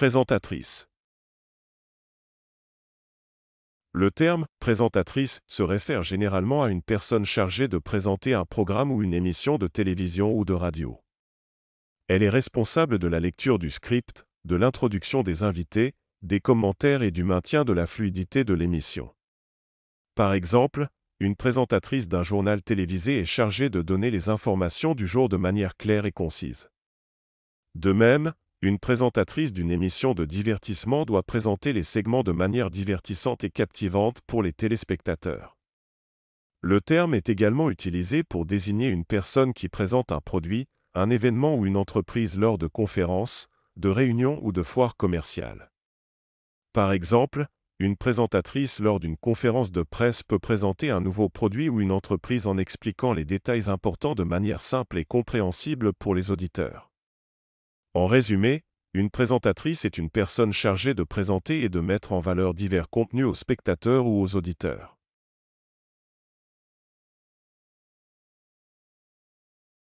Présentatrice. Le terme présentatrice se réfère généralement à une personne chargée de présenter un programme ou une émission de télévision ou de radio. Elle est responsable de la lecture du script, de l'introduction des invités, des commentaires et du maintien de la fluidité de l'émission. Par exemple, une présentatrice d'un journal télévisé est chargée de donner les informations du jour de manière claire et concise. De même, une présentatrice d'une émission de divertissement doit présenter les segments de manière divertissante et captivante pour les téléspectateurs. Le terme est également utilisé pour désigner une personne qui présente un produit, un événement ou une entreprise lors de conférences, de réunions ou de foires commerciales. Par exemple, une présentatrice lors d'une conférence de presse peut présenter un nouveau produit ou une entreprise en expliquant les détails importants de manière simple et compréhensible pour les auditeurs. En résumé, une présentatrice est une personne chargée de présenter et de mettre en valeur divers contenus aux spectateurs ou aux auditeurs.